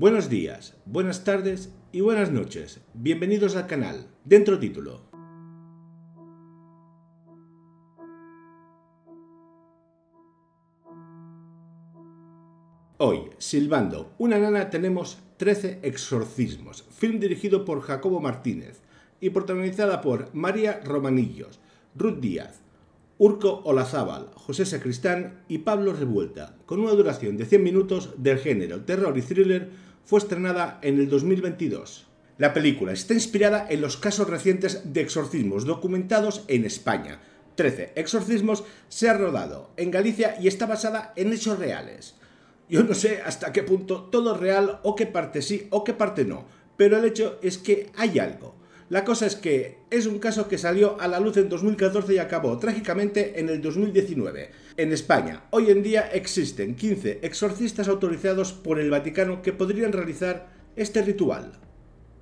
Buenos días, buenas tardes y buenas noches. Bienvenidos al canal. Dentro título. Hoy, silbando una nana, tenemos 13 exorcismos, film dirigido por Jacobo Martínez y protagonizada por María Romanillos, Ruth Díaz, Urco Olazábal, José Sacristán y Pablo Revuelta, con una duración de 100 minutos del género terror y thriller fue estrenada en el 2022. La película está inspirada en los casos recientes de exorcismos documentados en España. 13 exorcismos se ha rodado en Galicia y está basada en hechos reales. Yo no sé hasta qué punto todo es real o qué parte sí o qué parte no, pero el hecho es que hay algo, la cosa es que es un caso que salió a la luz en 2014 y acabó trágicamente en el 2019. En España, hoy en día existen 15 exorcistas autorizados por el Vaticano que podrían realizar este ritual.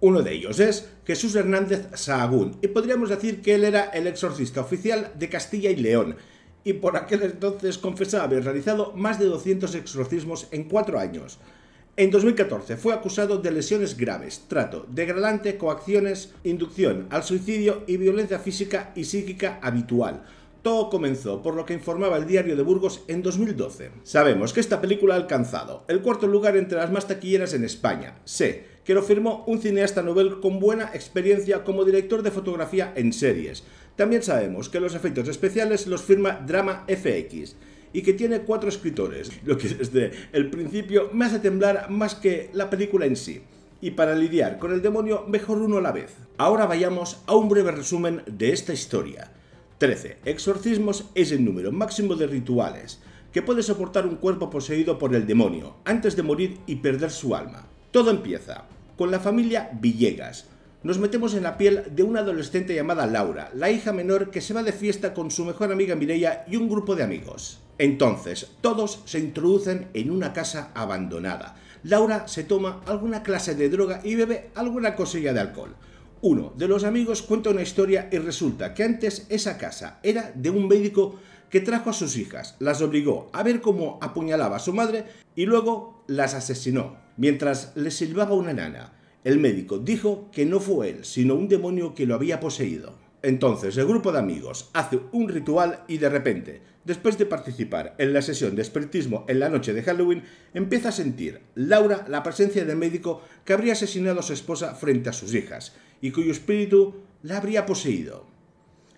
Uno de ellos es Jesús Hernández Sahagún, y podríamos decir que él era el exorcista oficial de Castilla y León, y por aquel entonces confesaba haber realizado más de 200 exorcismos en cuatro años. En 2014 fue acusado de lesiones graves, trato, degradante, coacciones, inducción al suicidio y violencia física y psíquica habitual. Todo comenzó por lo que informaba el diario de Burgos en 2012. Sabemos que esta película ha alcanzado el cuarto lugar entre las más taquilleras en España. Sé que lo firmó un cineasta novel con buena experiencia como director de fotografía en series. También sabemos que los efectos especiales los firma Drama FX y que tiene cuatro escritores, lo que desde el principio me hace temblar más que la película en sí. Y para lidiar con el demonio, mejor uno a la vez. Ahora vayamos a un breve resumen de esta historia. 13. Exorcismos es el número máximo de rituales que puede soportar un cuerpo poseído por el demonio antes de morir y perder su alma. Todo empieza con la familia Villegas, nos metemos en la piel de una adolescente llamada Laura, la hija menor que se va de fiesta con su mejor amiga Mireia y un grupo de amigos. Entonces, todos se introducen en una casa abandonada. Laura se toma alguna clase de droga y bebe alguna cosilla de alcohol. Uno de los amigos cuenta una historia y resulta que antes esa casa era de un médico que trajo a sus hijas, las obligó a ver cómo apuñalaba a su madre y luego las asesinó, mientras le silbaba una nana. El médico dijo que no fue él, sino un demonio que lo había poseído. Entonces el grupo de amigos hace un ritual y de repente, después de participar en la sesión de espiritismo en la noche de Halloween, empieza a sentir Laura la presencia del médico que habría asesinado a su esposa frente a sus hijas y cuyo espíritu la habría poseído.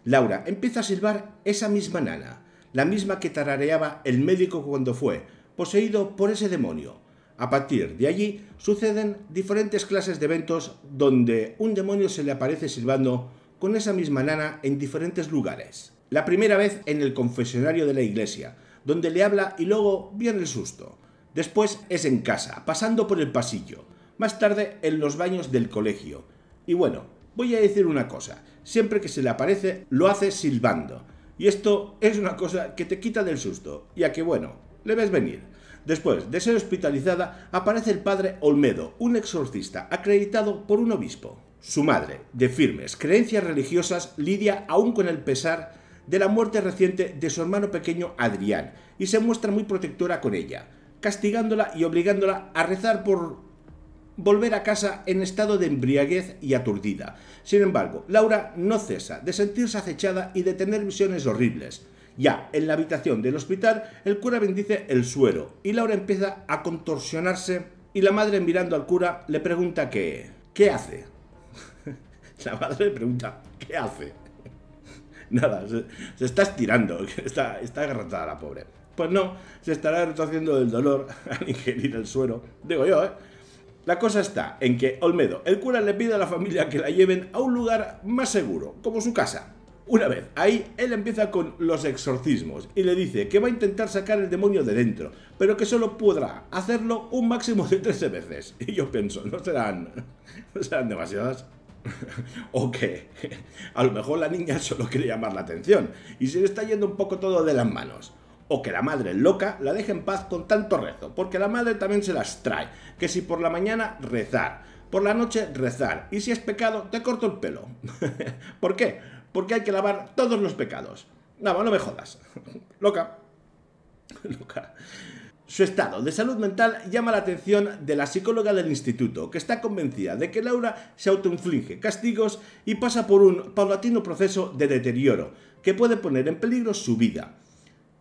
Laura empieza a silbar esa misma nana, la misma que tarareaba el médico cuando fue poseído por ese demonio, a partir de allí suceden diferentes clases de eventos donde un demonio se le aparece silbando con esa misma nana en diferentes lugares. La primera vez en el confesionario de la iglesia, donde le habla y luego viene el susto. Después es en casa, pasando por el pasillo. Más tarde en los baños del colegio. Y bueno, voy a decir una cosa, siempre que se le aparece lo hace silbando. Y esto es una cosa que te quita del susto, ya que bueno, le ves venir. Después de ser hospitalizada, aparece el padre Olmedo, un exorcista acreditado por un obispo. Su madre, de firmes creencias religiosas, lidia aún con el pesar de la muerte reciente de su hermano pequeño Adrián y se muestra muy protectora con ella, castigándola y obligándola a rezar por volver a casa en estado de embriaguez y aturdida. Sin embargo, Laura no cesa de sentirse acechada y de tener visiones horribles. Ya en la habitación del hospital, el cura bendice el suero y Laura empieza a contorsionarse y la madre mirando al cura le pregunta que, ¿qué hace? la madre le pregunta, ¿qué hace? Nada, se, está estirando, está, está la pobre. Pues no, se estará retorciendo del dolor al ingerir el suero, digo yo, ¿eh? La cosa está en que Olmedo, el cura le pide a la familia que la lleven a un lugar más seguro, como su casa, una vez ahí, él empieza con los exorcismos y le dice que va a intentar sacar el demonio de dentro, pero que solo podrá hacerlo un máximo de 13 veces. Y yo pienso, ¿no serán, demasiadas? o que a lo mejor la niña solo quiere llamar la atención y se le está yendo un poco todo de las manos. O que la madre loca la deje en paz con tanto rezo, porque la madre también se las trae. Que si por la mañana rezar, por la noche rezar, y si es pecado, te corto el pelo. ¿Por qué? porque hay que lavar todos los pecados. Nada, no me jodas. Loca. Loca. Su estado de salud mental llama la atención de la psicóloga del instituto, que está convencida de que Laura se autoinflige castigos y pasa por un paulatino proceso de deterioro que puede poner en peligro su vida.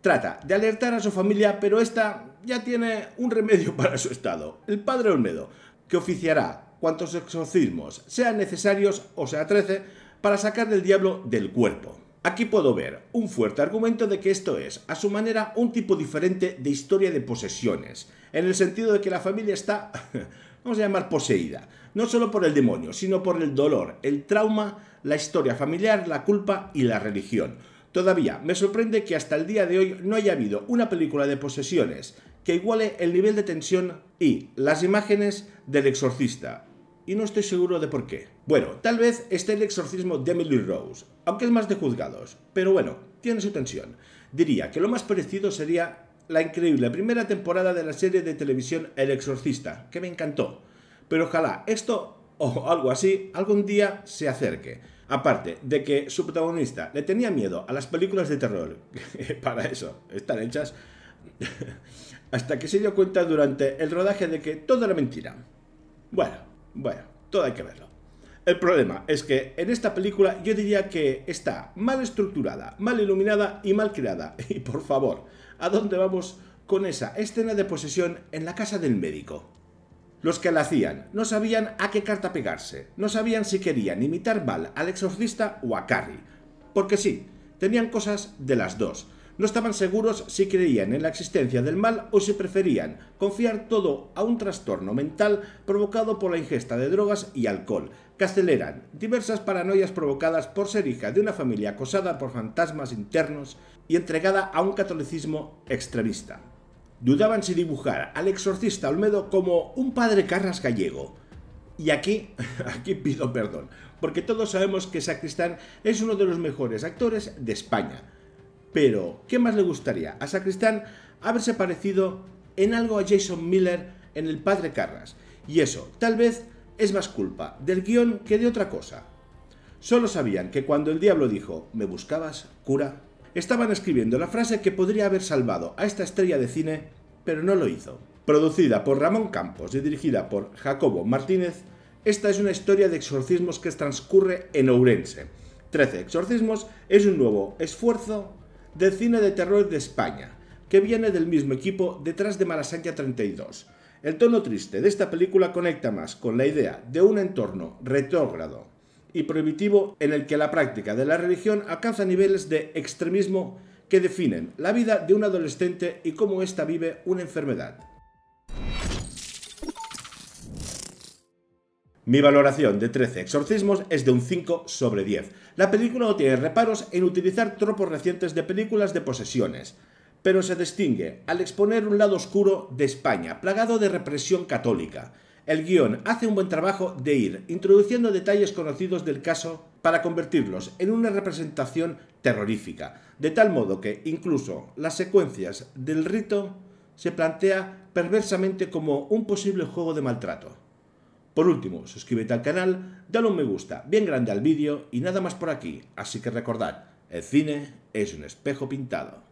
Trata de alertar a su familia, pero esta ya tiene un remedio para su estado, el padre Olmedo, que oficiará cuantos exorcismos sean necesarios o sea 13 para sacar del diablo del cuerpo. Aquí puedo ver un fuerte argumento de que esto es, a su manera, un tipo diferente de historia de posesiones, en el sentido de que la familia está, vamos a llamar, poseída, no solo por el demonio, sino por el dolor, el trauma, la historia familiar, la culpa y la religión. Todavía me sorprende que hasta el día de hoy no haya habido una película de posesiones que iguale el nivel de tensión y las imágenes del exorcista y no estoy seguro de por qué. Bueno, tal vez esté el exorcismo de Emily Rose, aunque es más de juzgados, pero bueno, tiene su tensión. Diría que lo más parecido sería la increíble primera temporada de la serie de televisión El Exorcista, que me encantó. Pero ojalá esto o algo así algún día se acerque. Aparte de que su protagonista le tenía miedo a las películas de terror, para eso están hechas, hasta que se dio cuenta durante el rodaje de que todo era mentira. Bueno, bueno, todo hay que verlo. El problema es que en esta película yo diría que está mal estructurada, mal iluminada y mal creada. Y por favor, ¿a dónde vamos con esa escena de posesión en la casa del médico? Los que la hacían no sabían a qué carta pegarse, no sabían si querían imitar mal al exorcista o a Carrie. Porque sí, tenían cosas de las dos no estaban seguros si creían en la existencia del mal o si preferían confiar todo a un trastorno mental provocado por la ingesta de drogas y alcohol, que aceleran diversas paranoias provocadas por ser hija de una familia acosada por fantasmas internos y entregada a un catolicismo extremista. Dudaban si dibujar al exorcista Olmedo como un padre Carras gallego, y aquí, aquí pido perdón, porque todos sabemos que Sacristán es uno de los mejores actores de España, pero, ¿qué más le gustaría a Sacristán haberse parecido en algo a Jason Miller en El Padre Carras? Y eso, tal vez, es más culpa del guión que de otra cosa. Solo sabían que cuando el diablo dijo, ¿me buscabas, cura? Estaban escribiendo la frase que podría haber salvado a esta estrella de cine, pero no lo hizo. Producida por Ramón Campos y dirigida por Jacobo Martínez, esta es una historia de exorcismos que transcurre en Ourense. 13 Exorcismos es un nuevo esfuerzo del cine de terror de España, que viene del mismo equipo detrás de Malasaña 32. El tono triste de esta película conecta más con la idea de un entorno retrógrado y prohibitivo en el que la práctica de la religión alcanza niveles de extremismo que definen la vida de un adolescente y cómo ésta vive una enfermedad. Mi valoración de 13 exorcismos es de un 5 sobre 10. La película no tiene reparos en utilizar tropos recientes de películas de posesiones, pero se distingue al exponer un lado oscuro de España, plagado de represión católica. El guión hace un buen trabajo de ir introduciendo detalles conocidos del caso para convertirlos en una representación terrorífica, de tal modo que incluso las secuencias del rito se plantea perversamente como un posible juego de maltrato. Por último, suscríbete al canal, dale un me gusta bien grande al vídeo y nada más por aquí, así que recordad, el cine es un espejo pintado.